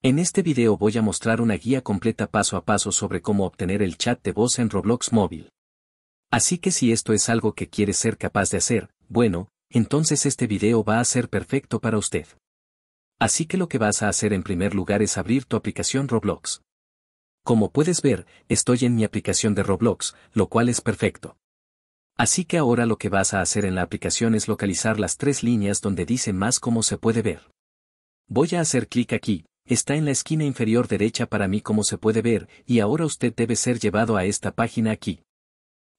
En este video voy a mostrar una guía completa paso a paso sobre cómo obtener el chat de voz en Roblox móvil. Así que si esto es algo que quieres ser capaz de hacer, bueno, entonces este video va a ser perfecto para usted. Así que lo que vas a hacer en primer lugar es abrir tu aplicación Roblox. Como puedes ver, estoy en mi aplicación de Roblox, lo cual es perfecto. Así que ahora lo que vas a hacer en la aplicación es localizar las tres líneas donde dice más cómo se puede ver. Voy a hacer clic aquí, Está en la esquina inferior derecha para mí como se puede ver, y ahora usted debe ser llevado a esta página aquí.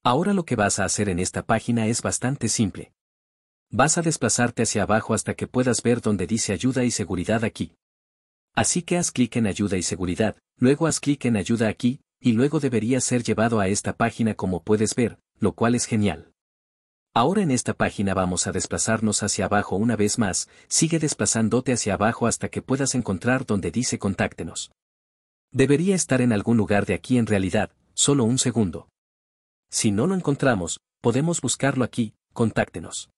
Ahora lo que vas a hacer en esta página es bastante simple. Vas a desplazarte hacia abajo hasta que puedas ver donde dice ayuda y seguridad aquí. Así que haz clic en ayuda y seguridad, luego haz clic en ayuda aquí, y luego deberías ser llevado a esta página como puedes ver, lo cual es genial. Ahora en esta página vamos a desplazarnos hacia abajo una vez más, sigue desplazándote hacia abajo hasta que puedas encontrar donde dice contáctenos. Debería estar en algún lugar de aquí en realidad, solo un segundo. Si no lo encontramos, podemos buscarlo aquí, contáctenos.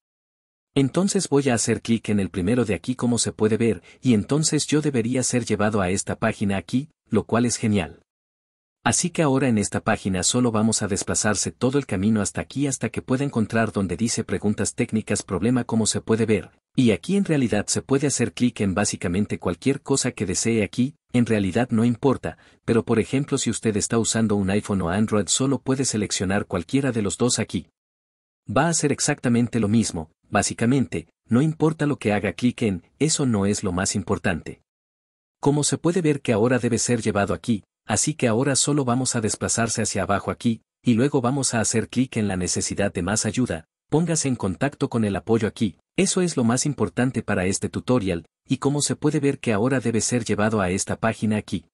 Entonces voy a hacer clic en el primero de aquí como se puede ver, y entonces yo debería ser llevado a esta página aquí, lo cual es genial. Así que ahora en esta página solo vamos a desplazarse todo el camino hasta aquí hasta que pueda encontrar donde dice preguntas técnicas problema como se puede ver, y aquí en realidad se puede hacer clic en básicamente cualquier cosa que desee aquí, en realidad no importa, pero por ejemplo si usted está usando un iPhone o Android solo puede seleccionar cualquiera de los dos aquí. Va a ser exactamente lo mismo, básicamente, no importa lo que haga clic en, eso no es lo más importante. Como se puede ver que ahora debe ser llevado aquí, Así que ahora solo vamos a desplazarse hacia abajo aquí, y luego vamos a hacer clic en la necesidad de más ayuda, póngase en contacto con el apoyo aquí, eso es lo más importante para este tutorial, y como se puede ver que ahora debe ser llevado a esta página aquí.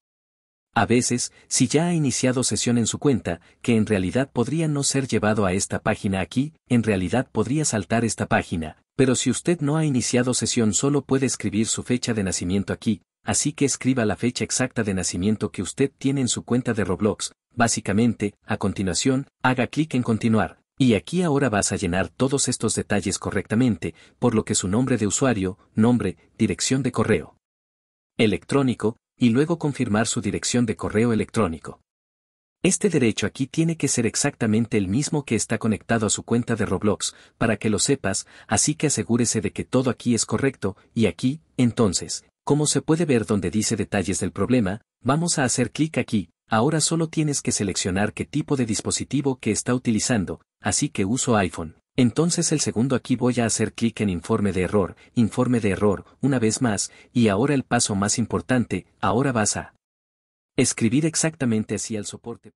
A veces, si ya ha iniciado sesión en su cuenta, que en realidad podría no ser llevado a esta página aquí, en realidad podría saltar esta página, pero si usted no ha iniciado sesión solo puede escribir su fecha de nacimiento aquí, así que escriba la fecha exacta de nacimiento que usted tiene en su cuenta de Roblox. Básicamente, a continuación, haga clic en continuar. Y aquí ahora vas a llenar todos estos detalles correctamente, por lo que su nombre de usuario, nombre, dirección de correo electrónico, y luego confirmar su dirección de correo electrónico. Este derecho aquí tiene que ser exactamente el mismo que está conectado a su cuenta de Roblox, para que lo sepas, así que asegúrese de que todo aquí es correcto, y aquí, entonces, como se puede ver donde dice detalles del problema, vamos a hacer clic aquí, ahora solo tienes que seleccionar qué tipo de dispositivo que está utilizando, así que uso iPhone. Entonces el segundo aquí voy a hacer clic en informe de error, informe de error, una vez más, y ahora el paso más importante, ahora vas a escribir exactamente así al soporte.